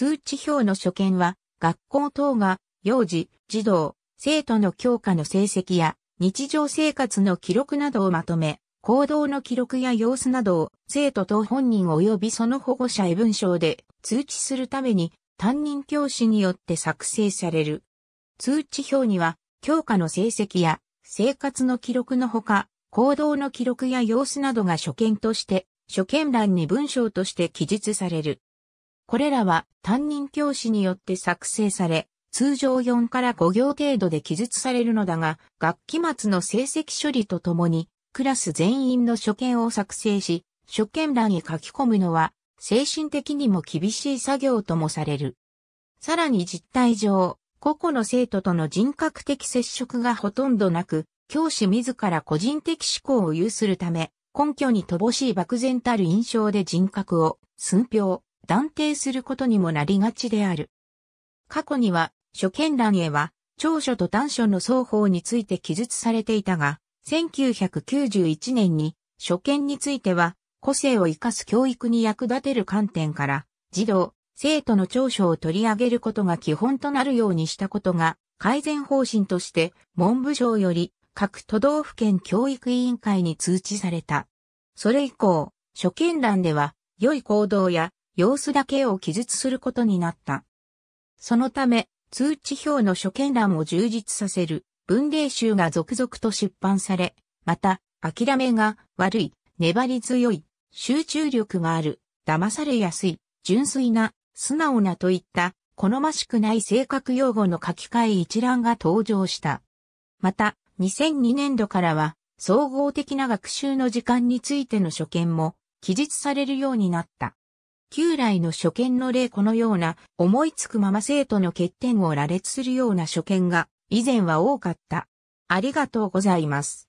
通知表の所見は、学校等が、幼児、児童、生徒の教科の成績や、日常生活の記録などをまとめ、行動の記録や様子などを生徒と本人及びその保護者へ文章で通知するために担任教師によって作成される。通知表には教科の成績や生活の記録のほか行動の記録や様子などが所見として所見欄に文章として記述される。これらは担任教師によって作成され、通常4から5行程度で記述されるのだが、学期末の成績処理とともに、クラス全員の所見を作成し、所見欄に書き込むのは、精神的にも厳しい作業ともされる。さらに実態上、個々の生徒との人格的接触がほとんどなく、教師自ら個人的思考を有するため、根拠に乏しい漠然たる印象で人格を、寸評、断定することにもなりがちである。過去には、諸見欄へは、長所と短所の双方について記述されていたが、1991年に、諸見については、個性を生かす教育に役立てる観点から、児童、生徒の長所を取り上げることが基本となるようにしたことが、改善方針として、文部省より、各都道府県教育委員会に通知された。それ以降、諸見欄では、良い行動や様子だけを記述することになった。そのため、通知表の所見欄を充実させる文例集が続々と出版され、また、諦めが悪い、粘り強い、集中力がある、騙されやすい、純粋な、素直なといった、好ましくない性格用語の書き換え一覧が登場した。また、2002年度からは、総合的な学習の時間についての所見も記述されるようになった。旧来の初見の例このような思いつくまま生徒の欠点を羅列するような初見が以前は多かった。ありがとうございます。